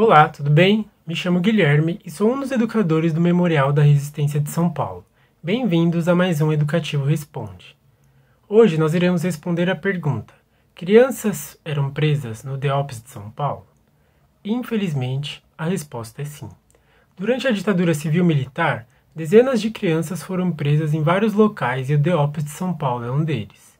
Olá, tudo bem? Me chamo Guilherme e sou um dos educadores do Memorial da Resistência de São Paulo. Bem-vindos a mais um Educativo Responde. Hoje nós iremos responder a pergunta: Crianças eram presas no DEOPS de São Paulo? Infelizmente, a resposta é sim. Durante a ditadura civil-militar, dezenas de crianças foram presas em vários locais e o DEOPS de São Paulo é um deles.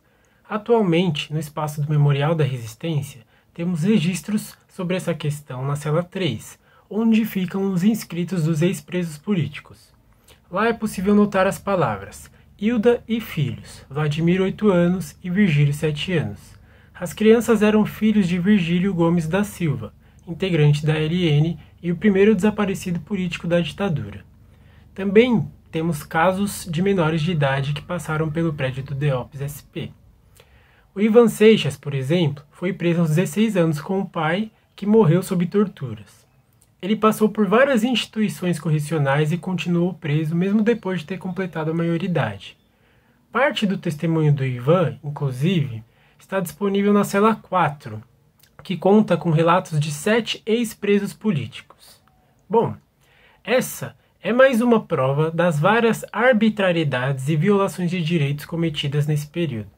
Atualmente, no espaço do Memorial da Resistência, temos registros sobre essa questão na cela 3, onde ficam os inscritos dos ex-presos políticos. Lá é possível notar as palavras Hilda e filhos, Vladimir 8 anos e Virgílio 7 anos. As crianças eram filhos de Virgílio Gomes da Silva, integrante da LN e o primeiro desaparecido político da ditadura. Também temos casos de menores de idade que passaram pelo prédio do DEOPS SP. O Ivan Seixas, por exemplo, foi preso aos 16 anos com o pai, que morreu sob torturas. Ele passou por várias instituições correcionais e continuou preso mesmo depois de ter completado a maioridade. Parte do testemunho do Ivan, inclusive, está disponível na cela 4, que conta com relatos de sete ex-presos políticos. Bom, essa é mais uma prova das várias arbitrariedades e violações de direitos cometidas nesse período.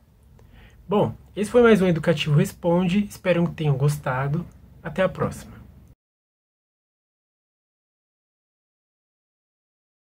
Bom, esse foi mais um Educativo Responde. Espero que tenham gostado. Até a próxima.